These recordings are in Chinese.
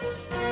Thank you.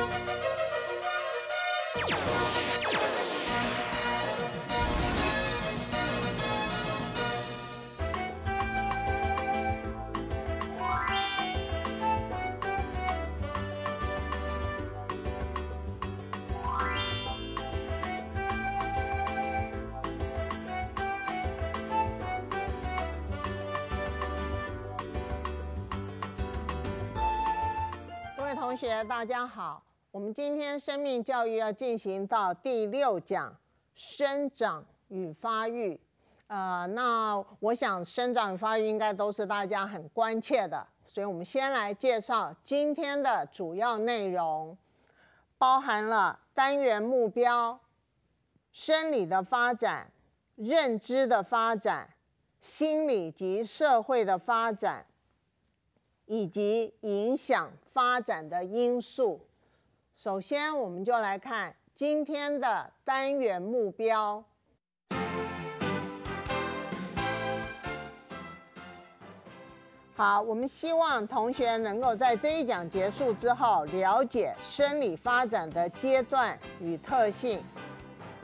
大家好，我们今天生命教育要进行到第六讲，生长与发育。呃，那我想生长发育应该都是大家很关切的，所以我们先来介绍今天的主要内容，包含了单元目标、生理的发展、认知的发展、心理及社会的发展。以及影响发展的因素。首先，我们就来看今天的单元目标。好，我们希望同学能够在这一讲结束之后，了解生理发展的阶段与特性，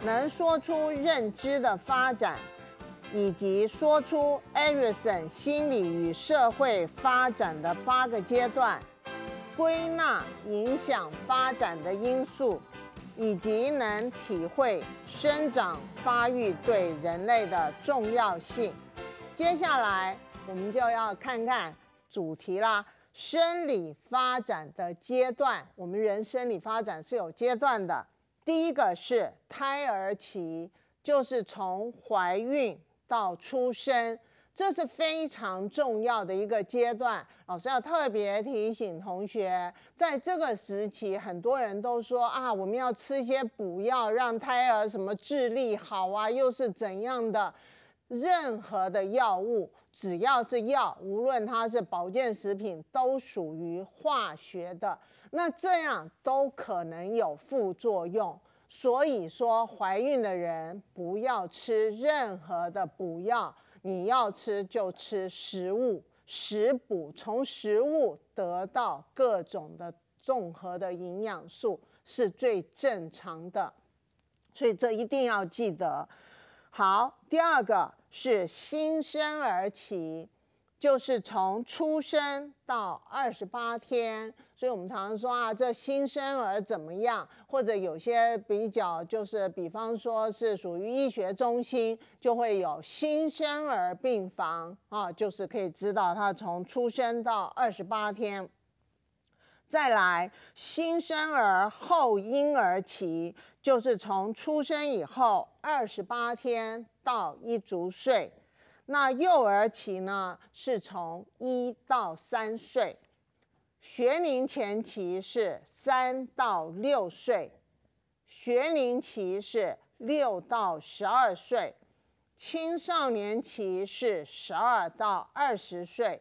能说出认知的发展。以及说出 e r i s o n 心理与社会发展的八个阶段，归纳影响发展的因素，以及能体会生长发育对人类的重要性。接下来我们就要看看主题啦，生理发展的阶段。我们人生理发展是有阶段的，第一个是胎儿期，就是从怀孕。到出生，这是非常重要的一个阶段。老师要特别提醒同学，在这个时期，很多人都说啊，我们要吃一些补药，让胎儿什么智力好啊，又是怎样的？任何的药物，只要是药，无论它是保健食品，都属于化学的，那这样都可能有副作用。所以说，怀孕的人不要吃任何的补药，你要吃就吃食物食补，从食物得到各种的综合的营养素是最正常的。所以这一定要记得。好，第二个是新生儿期。就是从出生到二十八天，所以我们常常说啊，这新生儿怎么样？或者有些比较，就是比方说是属于医学中心，就会有新生儿病房啊，就是可以知道他从出生到二十八天。再来，新生儿后婴儿期，就是从出生以后二十八天到一足岁。那幼儿期呢，是从一到三岁；学龄前期是三到六岁；学龄期是六到十二岁；青少年期是十二到二十岁；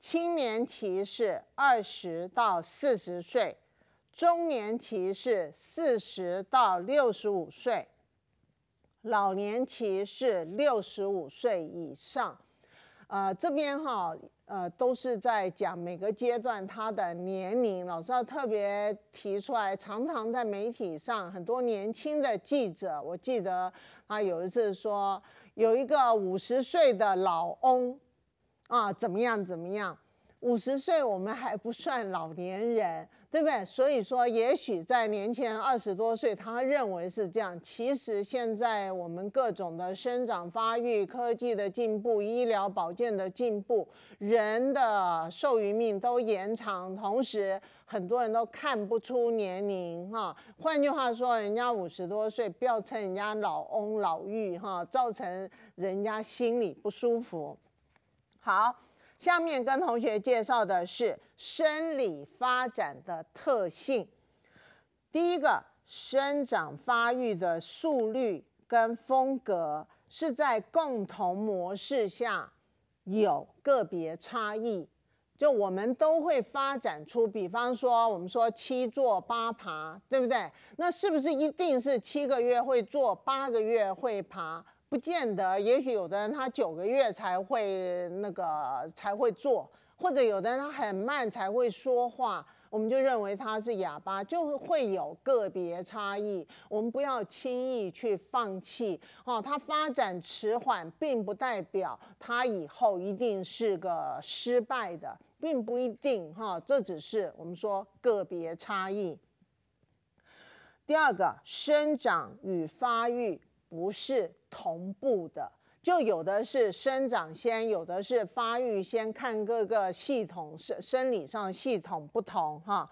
青年期是二十到四十岁；中年期是四十到六十五岁。老年期是六十五岁以上，呃，这边哈，呃，都是在讲每个阶段他的年龄。老师要特别提出来，常常在媒体上，很多年轻的记者，我记得啊，有一次说有一个五十岁的老翁，啊，怎么样怎么样？五十岁我们还不算老年人。对不对？所以说，也许在年前二十多岁，他认为是这样。其实现在我们各种的生长发育、科技的进步、医疗保健的进步，人的寿命都延长。同时，很多人都看不出年龄哈。换句话说，人家五十多岁，不要称人家老翁老妪哈，造成人家心里不舒服。好。下面跟同学介绍的是生理发展的特性。第一个，生长发育的速率跟风格是在共同模式下有个别差异。就我们都会发展出，比方说我们说七坐八爬，对不对？那是不是一定是七个月会坐，八个月会爬？不见得，也许有的人他九个月才会那个才会做，或者有的人他很慢才会说话，我们就认为他是哑巴，就会有个别差异。我们不要轻易去放弃，哈，他发展迟缓并不代表他以后一定是个失败的，并不一定哈，这只是我们说个别差异。第二个，生长与发育不是。同步的，就有的是生长先，有的是发育先，看各个系统生生理上系统不同哈。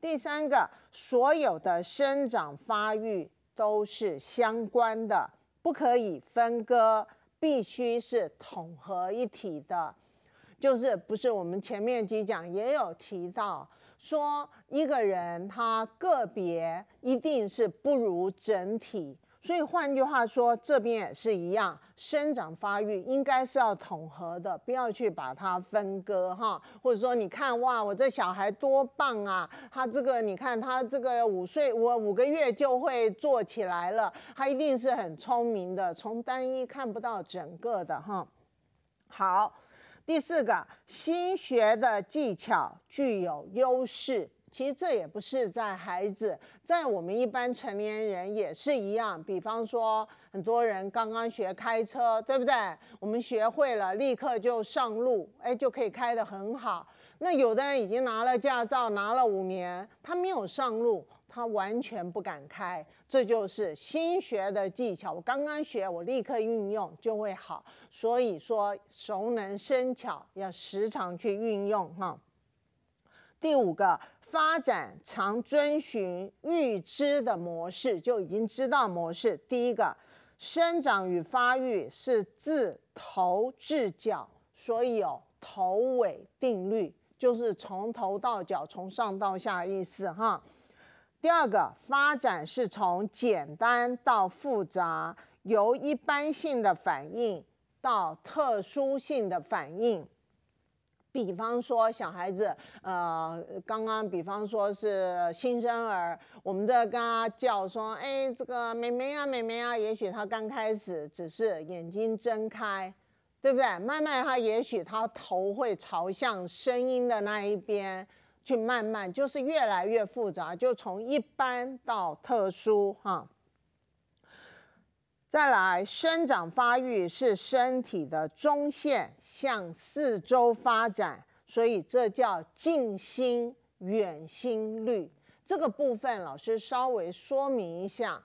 第三个，所有的生长发育都是相关的，不可以分割，必须是统合一体的。就是不是我们前面几讲也有提到，说一个人他个别一定是不如整体。所以换句话说，这边也是一样，生长发育应该是要统合的，不要去把它分割哈。或者说，你看哇，我这小孩多棒啊！他这个，你看他这个五岁，我五个月就会坐起来了，他一定是很聪明的。从单一看不到整个的哈。好，第四个，新学的技巧具有优势。其实这也不是在孩子，在我们一般成年人也是一样。比方说，很多人刚刚学开车，对不对？我们学会了，立刻就上路，哎，就可以开得很好。那有的人已经拿了驾照，拿了五年，他没有上路，他完全不敢开。这就是新学的技巧。我刚刚学，我立刻运用就会好。所以说，熟能生巧，要时常去运用哈。第五个。发展常遵循预知的模式，就已经知道模式。第一个，生长与发育是自头至脚，所以有头尾定律，就是从头到脚，从上到下意思哈。第二个，发展是从简单到复杂，由一般性的反应到特殊性的反应。比方说小孩子，呃，刚刚比方说是新生儿，我们在跟他叫说，哎，这个妹妹啊，妹妹啊，也许他刚开始只是眼睛睁开，对不对？慢慢他也许他头会朝向声音的那一边去，慢慢就是越来越复杂，就从一般到特殊哈。再来，生长发育是身体的中线向四周发展，所以这叫近心远心率。这个部分老师稍微说明一下，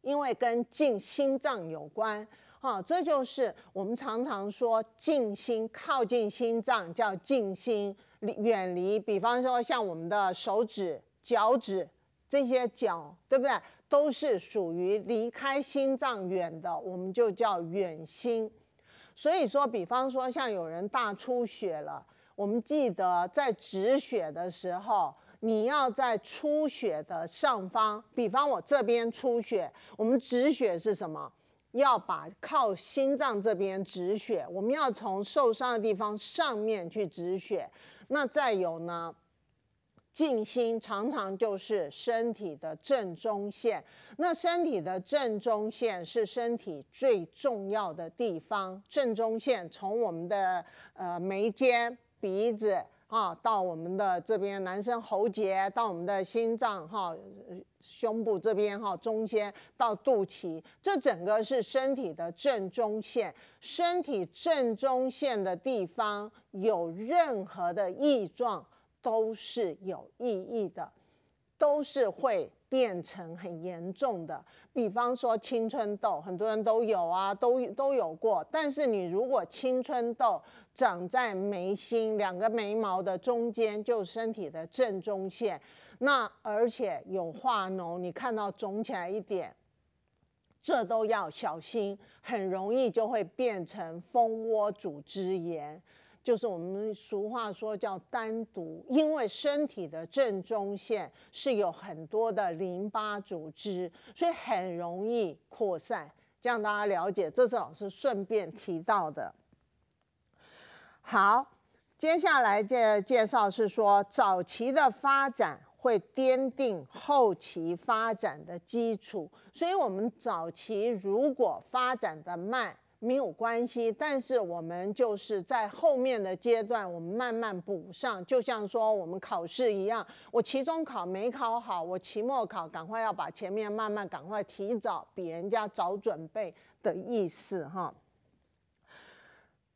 因为跟近心脏有关哦，这就是我们常常说近心靠近心脏叫近心，远离，比方说像我们的手指、脚趾这些脚，对不对？都是属于离开心脏远的，我们就叫远心。所以说，比方说像有人大出血了，我们记得在止血的时候，你要在出血的上方。比方我这边出血，我们止血是什么？要把靠心脏这边止血，我们要从受伤的地方上面去止血。那再有呢？静心常常就是身体的正中线。那身体的正中线是身体最重要的地方。正中线从我们的呃眉间、鼻子啊，到我们的这边男生喉结，到我们的心脏哈、胸部这边哈中间，到肚脐，这整个是身体的正中线。身体正中线的地方有任何的异状。都是有意义的，都是会变成很严重的。比方说青春痘，很多人都有啊，都都有过。但是你如果青春痘长在眉心，两个眉毛的中间，就身体的正中线，那而且有化脓，你看到肿起来一点，这都要小心，很容易就会变成蜂窝组织炎。就是我们俗话说叫单独，因为身体的正中线是有很多的淋巴组织，所以很容易扩散。这样大家了解，这是老师顺便提到的。好，接下来介介绍是说，早期的发展会奠定后期发展的基础，所以我们早期如果发展的慢。没有关系，但是我们就是在后面的阶段，我们慢慢补上。就像说我们考试一样，我期中考没考好，我期末考赶快要把前面慢慢赶快提早比人家早准备的意思哈。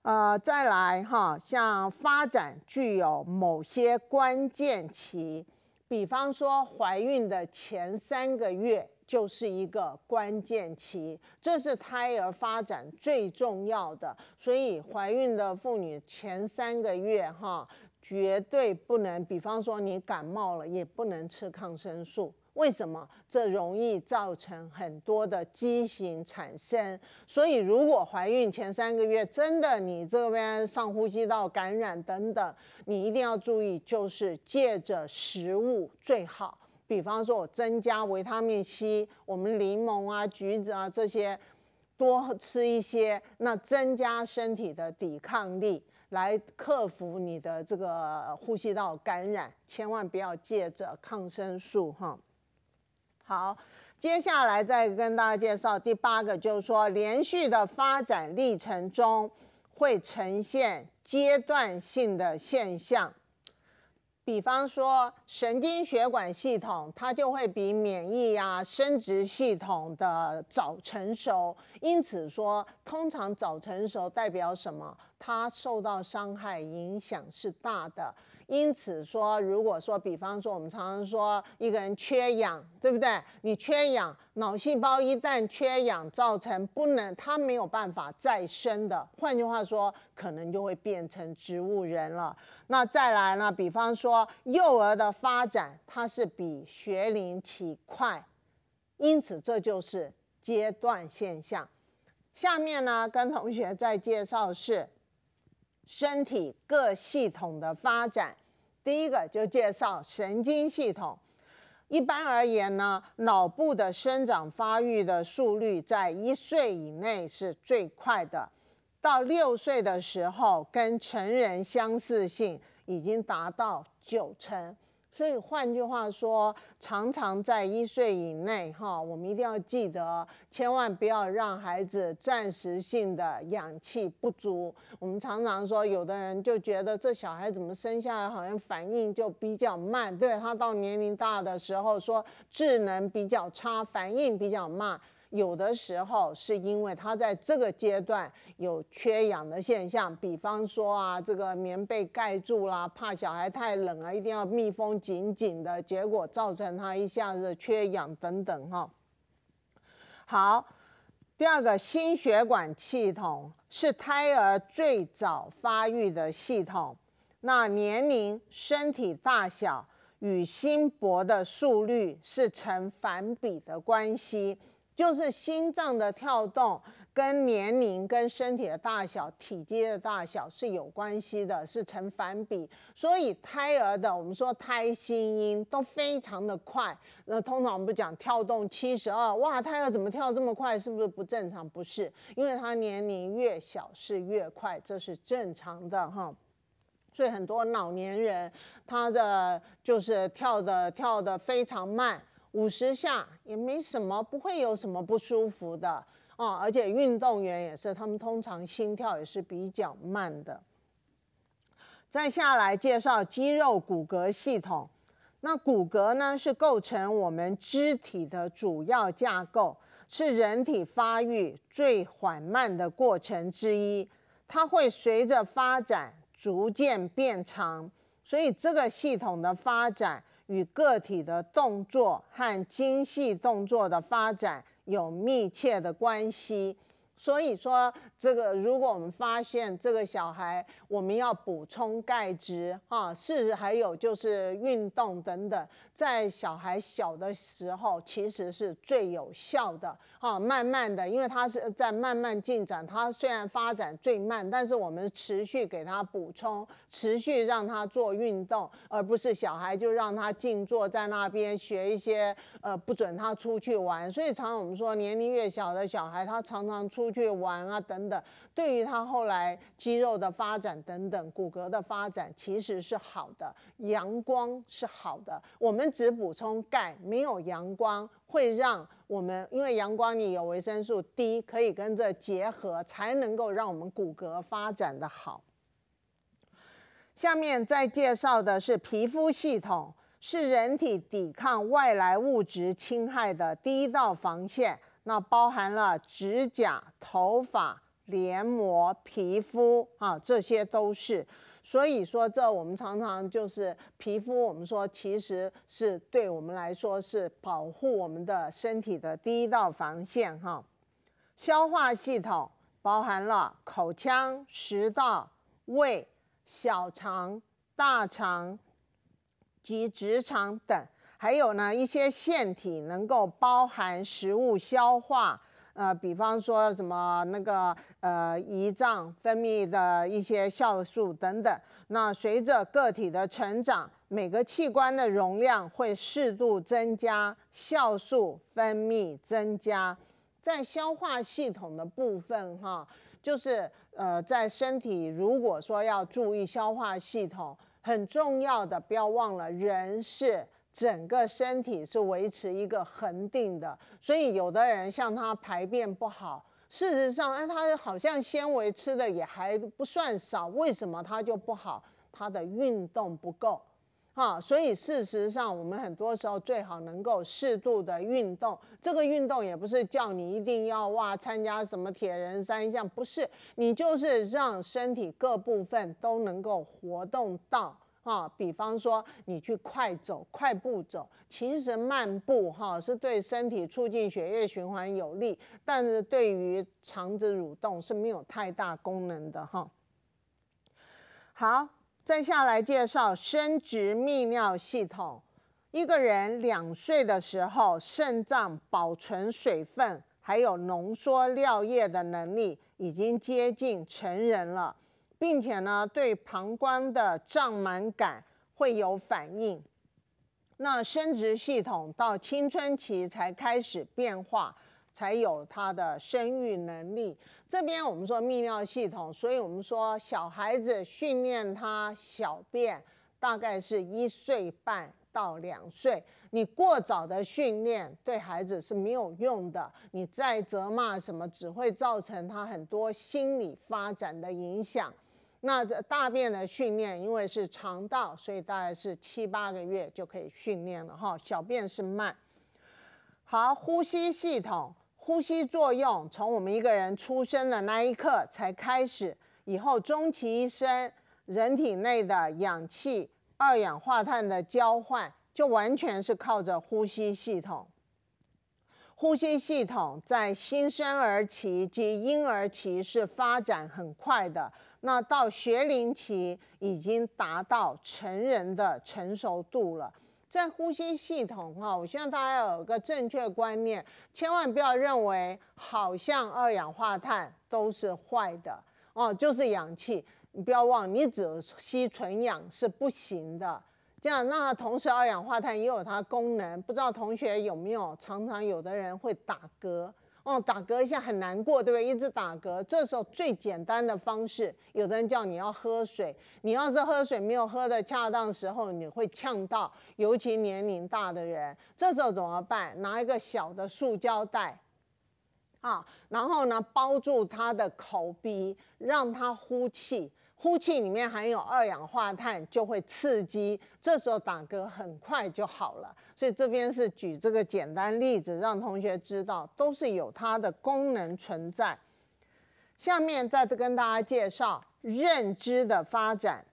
呃，再来哈，像发展具有某些关键期，比方说怀孕的前三个月。就是一个关键期，这是胎儿发展最重要的。所以，怀孕的妇女前三个月哈，绝对不能，比方说你感冒了也不能吃抗生素。为什么？这容易造成很多的畸形产生。所以，如果怀孕前三个月真的你这边上呼吸道感染等等，你一定要注意，就是借着食物最好。比方说，我增加维他命 C，我们柠檬啊、橘子啊这些，多吃一些，那增加身体的抵抗力，来克服你的这个呼吸道感染。千万不要借着抗生素哈。好，接下来再跟大家介绍第八个，就是说，连续的发展历程中会呈现阶段性的现象。比方说，神经血管系统它就会比免疫啊、生殖系统的早成熟，因此说，通常早成熟代表什么？它受到伤害影响是大的。因此说，如果说，比方说，我们常常说一个人缺氧，对不对？你缺氧，脑细胞一旦缺氧，造成不能，它没有办法再生的。换句话说，可能就会变成植物人了。那再来呢？比方说，幼儿的发展，它是比学龄期快，因此这就是阶段现象。下面呢，跟同学再介绍是。身体各系统的发展，第一个就介绍神经系统。一般而言呢，脑部的生长发育的速率在一岁以内是最快的，到六岁的时候，跟成人相似性已经达到九成。所以换句话说，常常在一岁以内，哈，我们一定要记得，千万不要让孩子暂时性的氧气不足。我们常常说，有的人就觉得这小孩怎么生下来好像反应就比较慢，对他到年龄大的时候说智能比较差，反应比较慢。有的时候是因为他在这个阶段有缺氧的现象，比方说啊，这个棉被盖住了，怕小孩太冷啊，一定要密封紧紧的，结果造成他一下子缺氧等等哈。好，第二个心血管系统是胎儿最早发育的系统，那年龄、身体大小与心搏的速率是成反比的关系。就是心脏的跳动跟年龄、跟身体的大小、体积的大小是有关系的，是成反比。所以胎儿的，我们说胎心音都非常的快。那通常我们不讲跳动七十二，哇，胎儿怎么跳这么快？是不是不正常？不是，因为它年龄越小是越快，这是正常的哈。所以很多老年人他的就是跳的跳的非常慢。五十下也没什么，不会有什么不舒服的啊！而且运动员也是，他们通常心跳也是比较慢的。再下来介绍肌肉骨骼系统，那骨骼呢是构成我们肢体的主要架构，是人体发育最缓慢的过程之一，它会随着发展逐渐变长，所以这个系统的发展。与个体的动作和精细动作的发展有密切的关系。所以说，这个如果我们发现这个小孩，我们要补充钙质，哈，是还有就是运动等等，在小孩小的时候，其实是最有效的，哈，慢慢的，因为他是在慢慢进展，他虽然发展最慢，但是我们持续给他补充，持续让他做运动，而不是小孩就让他静坐在那边学一些，呃，不准他出去玩。所以常我们说，年龄越小的小孩，他常常出。出去玩啊，等等，对于他后来肌肉的发展等等，骨骼的发展其实是好的。阳光是好的，我们只补充钙，没有阳光会让我们，因为阳光里有维生素 D，可以跟着结合，才能够让我们骨骼发展的好。下面再介绍的是皮肤系统，是人体抵抗外来物质侵害的第一道防线。那包含了指甲、头发、黏膜、皮肤啊，这些都是。所以说，这我们常常就是皮肤，我们说其实是对我们来说是保护我们的身体的第一道防线哈。消化系统包含了口腔、食道、胃、小肠、大肠及直肠等。还有呢，一些腺体能够包含食物消化，呃，比方说什么那个呃胰脏分泌的一些酵素等等。那随着个体的成长，每个器官的容量会适度增加，酵素分泌增加。在消化系统的部分，哈，就是呃，在身体如果说要注意消化系统，很重要的，不要忘了，人是。整个身体是维持一个恒定的，所以有的人像他排便不好，事实上，哎，他好像纤维吃的也还不算少，为什么他就不好？他的运动不够，哈，所以事实上，我们很多时候最好能够适度的运动，这个运动也不是叫你一定要哇参加什么铁人三项，不是，你就是让身体各部分都能够活动到。啊，比方说你去快走、快步走，其实慢步哈是对身体促进血液循环有利，但是对于肠子蠕动是没有太大功能的哈。好，再下来介绍生殖泌尿系统。一个人两岁的时候，肾脏保存水分还有浓缩尿液的能力已经接近成人了。并且呢，对膀胱的胀满感会有反应。那生殖系统到青春期才开始变化，才有它的生育能力。这边我们说泌尿系统，所以我们说小孩子训练他小便，大概是一岁半到两岁。你过早的训练对孩子是没有用的，你再责骂什么，只会造成他很多心理发展的影响。那大便的训练，因为是肠道，所以大概是七八个月就可以训练了哈。小便是慢。好，呼吸系统，呼吸作用从我们一个人出生的那一刻才开始，以后终其一生，人体内的氧气、二氧化碳的交换就完全是靠着呼吸系统。呼吸系统在新生儿期及婴儿期是发展很快的。那到学龄期已经达到成人的成熟度了，在呼吸系统哈，我希望大家有一个正确观念，千万不要认为好像二氧化碳都是坏的哦，就是氧气，你不要忘，你只吸纯氧是不行的，这样那同时二氧化碳也有它功能。不知道同学有没有，常常有的人会打嗝。哦，打嗝一下很难过，对不对？一直打嗝，这时候最简单的方式，有的人叫你要喝水，你要是喝水没有喝的恰当时候，你会呛到，尤其年龄大的人，这时候怎么办？拿一个小的塑胶袋，啊，然后呢包住他的口鼻，让他呼气。呼气里面含有二氧化碳，就会刺激，这时候打嗝很快就好了。所以这边是举这个简单例子，让同学知道都是有它的功能存在。下面再次跟大家介绍认知的发展。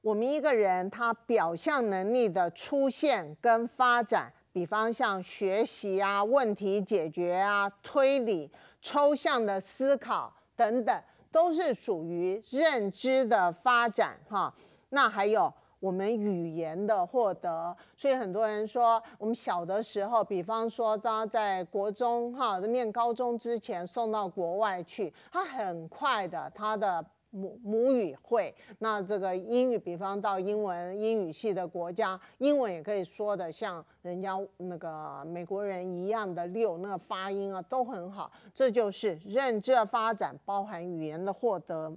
我们一个人他表象能力的出现跟发展，比方像学习啊、问题解决啊、推理、抽象的思考等等。都是属于认知的发展哈，那还有我们语言的获得，所以很多人说，我们小的时候，比方说他在国中哈，念高中之前送到国外去，他很快的他的。母母语会，那这个英语，比方到英文英语系的国家，英文也可以说的像人家那个美国人一样的溜，那发音啊都很好。这就是认知发展包含语言的获得。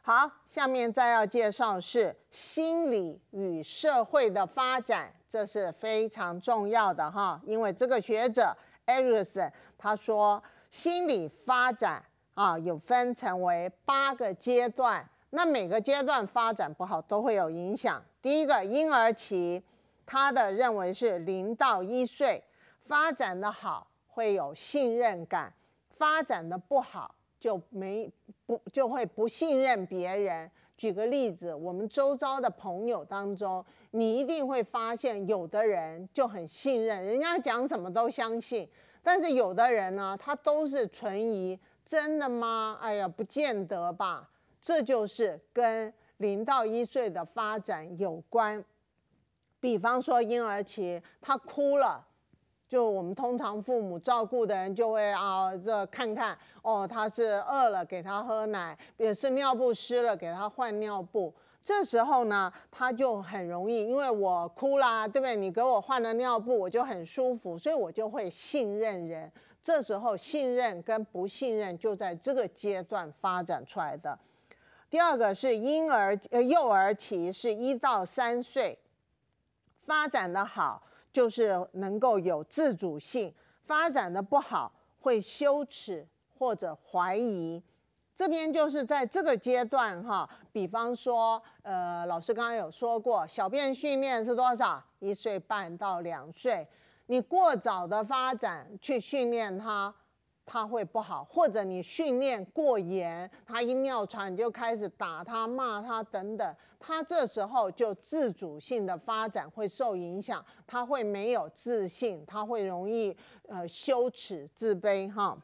好，下面再要介绍是心理与社会的发展，这是非常重要的哈，因为这个学者 Erikson 他说，心理发展。啊，有分成为八个阶段，那每个阶段发展不好都会有影响。第一个婴儿期，他的认为是零到一岁，发展的好会有信任感，发展的不好就没不就会不信任别人。举个例子，我们周遭的朋友当中，你一定会发现，有的人就很信任，人家讲什么都相信，但是有的人呢，他都是存疑。真的吗？哎呀，不见得吧。这就是跟零到一岁的发展有关。比方说婴儿期，他哭了，就我们通常父母照顾的人就会啊，这看看哦，他是饿了，给他喝奶；也是尿不湿了，给他换尿布。这时候呢，他就很容易，因为我哭啦，对不对？你给我换了尿布，我就很舒服，所以我就会信任人。这时候信任跟不信任就在这个阶段发展出来的。第二个是婴儿呃幼儿期是一到三岁，发展的好就是能够有自主性，发展的不好会羞耻或者怀疑。这边就是在这个阶段哈，比方说呃老师刚刚有说过，小便训练是多少？一岁半到两岁。你过早的发展去训练他，他会不好；或者你训练过严，他一尿床你就开始打他、骂他等等，他这时候就自主性的发展会受影响，他会没有自信，他会容易呃羞耻、自卑。哈，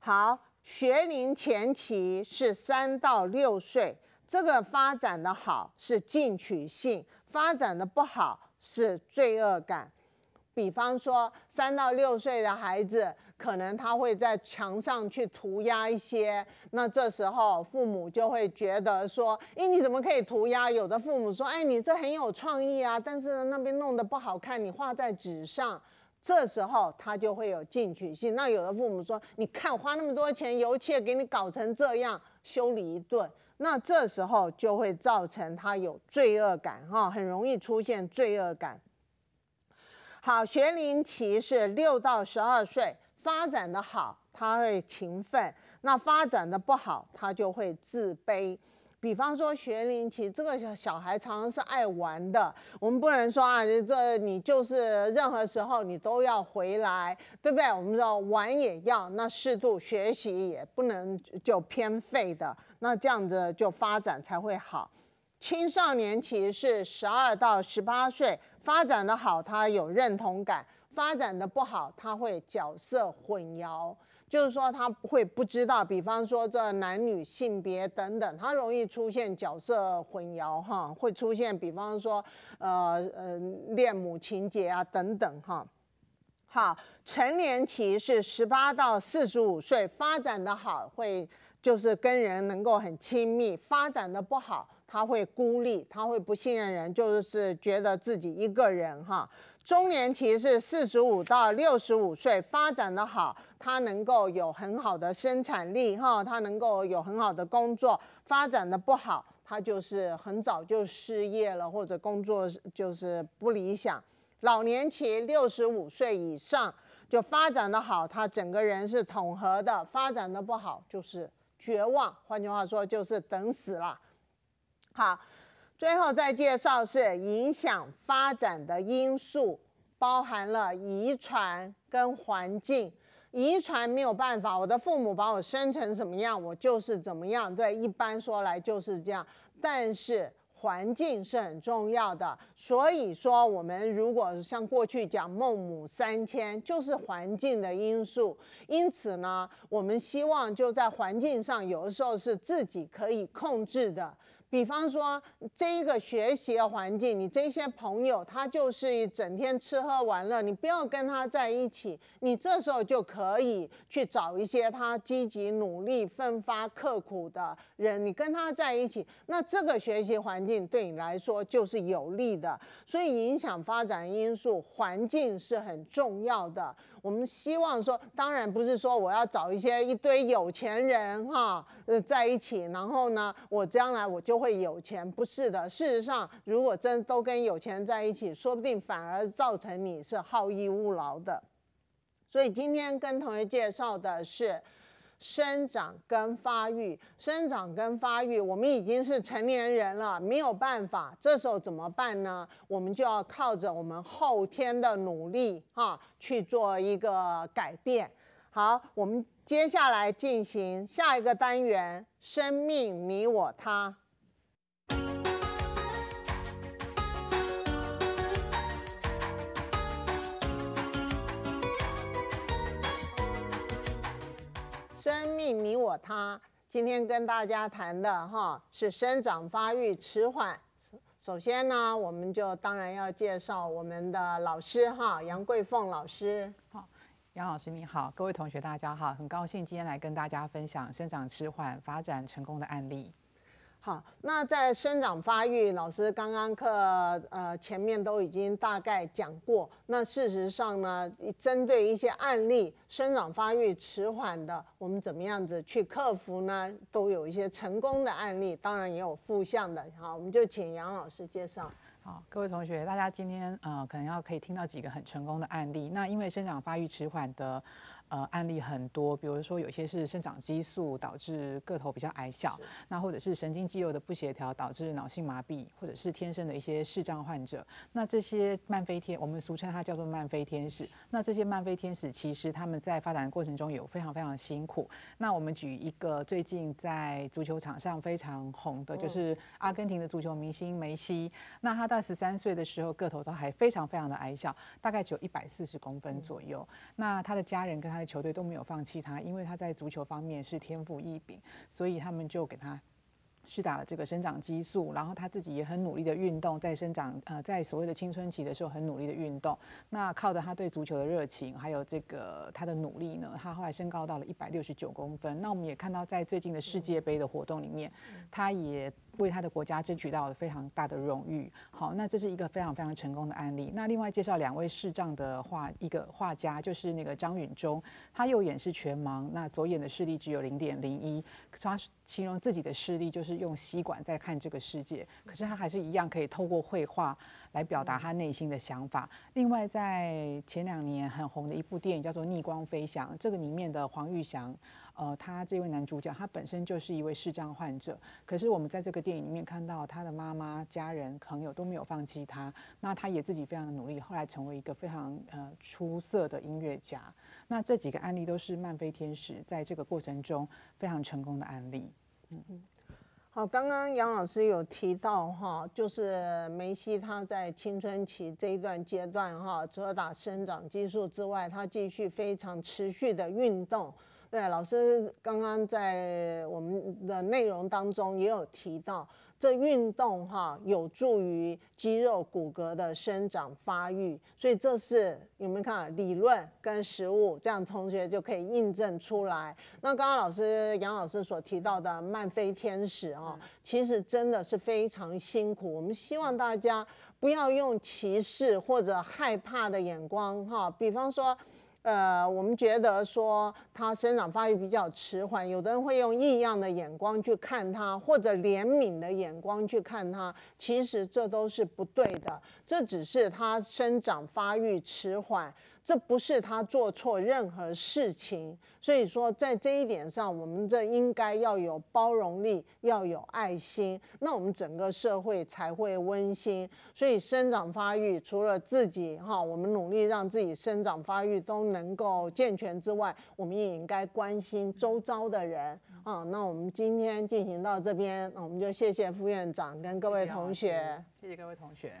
好，学龄前期是三到六岁，这个发展的好是进取性，发展的不好是罪恶感。比方说，三到六岁的孩子，可能他会在墙上去涂鸦一些，那这时候父母就会觉得说，哎，你怎么可以涂鸦？有的父母说，哎，你这很有创意啊，但是那边弄得不好看，你画在纸上，这时候他就会有进取心。那有的父母说，你看花那么多钱，油漆给你搞成这样，修理一顿，那这时候就会造成他有罪恶感，哈，很容易出现罪恶感。好，学龄期是六到十二岁，发展的好，他会勤奋；那发展的不好，他就会自卑。比方说学龄期这个小小孩，常常是爱玩的，我们不能说啊，这你就是任何时候你都要回来，对不对？我们知道玩也要，那适度学习也不能就偏废的，那这样子就发展才会好。青少年期是十二到十八岁。发展的好，他有认同感；发展的不好，他会角色混淆，就是说他会不知道，比方说这男女性别等等，他容易出现角色混淆哈，会出现比方说呃呃恋母情节啊等等哈。好，成年期是十八到四十五岁，发展的好会就是跟人能够很亲密，发展的不好。他会孤立，他会不信任人，就是觉得自己一个人哈。中年期是四十五到六十五岁，发展的好，他能够有很好的生产力哈，他能够有很好的工作；发展的不好，他就是很早就失业了，或者工作就是不理想。老年期六十五岁以上，就发展的好，他整个人是统合的；发展的不好，就是绝望，换句话说就是等死了。好，最后再介绍是影响发展的因素，包含了遗传跟环境。遗传没有办法，我的父母把我生成什么样，我就是怎么样。对，一般说来就是这样。但是环境是很重要的，所以说我们如果像过去讲孟母三迁，就是环境的因素。因此呢，我们希望就在环境上，有的时候是自己可以控制的。比方说，这一个学习的环境，你这些朋友他就是整天吃喝玩乐，你不要跟他在一起。你这时候就可以去找一些他积极努力、奋发刻苦的人，你跟他在一起，那这个学习环境对你来说就是有利的。所以，影响发展因素环境是很重要的。我们希望说，当然不是说我要找一些一堆有钱人哈，呃，在一起，然后呢，我将来我就会有钱，不是的。事实上，如果真都跟有钱人在一起，说不定反而造成你是好逸恶劳的。所以今天跟同学介绍的是。生长跟发育，生长跟发育，我们已经是成年人了，没有办法。这时候怎么办呢？我们就要靠着我们后天的努力，哈，去做一个改变。好，我们接下来进行下一个单元：生命，你我他。生命，你我他。今天跟大家谈的哈是生长发育迟缓。首先呢，我们就当然要介绍我们的老师哈，杨桂凤老师。好，杨老师你好，各位同学大家好，很高兴今天来跟大家分享生长迟缓发展成功的案例。好，那在生长发育，老师刚刚课呃前面都已经大概讲过。那事实上呢，针对一些案例，生长发育迟缓的，我们怎么样子去克服呢？都有一些成功的案例，当然也有负向的。好，我们就请杨老师介绍。好，各位同学，大家今天呃可能要可以听到几个很成功的案例。那因为生长发育迟缓的。呃，案例很多，比如说有些是生长激素导致个头比较矮小，那或者是神经肌肉的不协调导致脑性麻痹，或者是天生的一些视障患者。那这些慢飞天，我们俗称它叫做慢飞天使。那这些慢飞天使其实他们在发展的过程中有非常非常辛苦。那我们举一个最近在足球场上非常红的就是阿根廷的足球明星梅西。那他到十三岁的时候，个头都还非常非常的矮小，大概只有一百四十公分左右。那他的家人跟他。球队都没有放弃他，因为他在足球方面是天赋异禀，所以他们就给他施打了这个生长激素，然后他自己也很努力的运动，在生长，呃，在所谓的青春期的时候很努力的运动。那靠着他对足球的热情，还有这个他的努力呢，他后来升高到了一百六十九公分。那我们也看到，在最近的世界杯的活动里面，他也。为他的国家争取到了非常大的荣誉。好，那这是一个非常非常成功的案例。那另外介绍两位视障的画一个画家，就是那个张允中，他右眼是全盲，那左眼的视力只有零点零一。他形容自己的视力就是用吸管在看这个世界，可是他还是一样可以透过绘画来表达他内心的想法。另外，在前两年很红的一部电影叫做《逆光飞翔》，这个里面的黄玉祥。呃，他这位男主角，他本身就是一位视障患者，可是我们在这个电影里面看到，他的妈妈、家人、朋友都没有放弃他，那他也自己非常的努力，后来成为一个非常呃出色的音乐家。那这几个案例都是漫飞天使在这个过程中非常成功的案例。嗯嗯，好，刚刚杨老师有提到哈，就是梅西他在青春期这一段阶段哈，除了打生长激素之外，他继续非常持续的运动。对，老师刚刚在我们的内容当中也有提到，这运动哈有助于肌肉骨骼的生长发育，所以这是有没有看理论跟实物，这样同学就可以印证出来。那刚刚老师杨老师所提到的慢飞天使啊，其实真的是非常辛苦，我们希望大家不要用歧视或者害怕的眼光哈，比方说。呃，我们觉得说他生长发育比较迟缓，有的人会用异样的眼光去看他，或者怜悯的眼光去看他，其实这都是不对的，这只是他生长发育迟缓。这不是他做错任何事情，所以说在这一点上，我们这应该要有包容力，要有爱心，那我们整个社会才会温馨。所以生长发育除了自己哈，我们努力让自己生长发育都能够健全之外，我们也应该关心周遭的人啊。那我们今天进行到这边，我们就谢谢副院长跟各位同学，谢谢各位同学。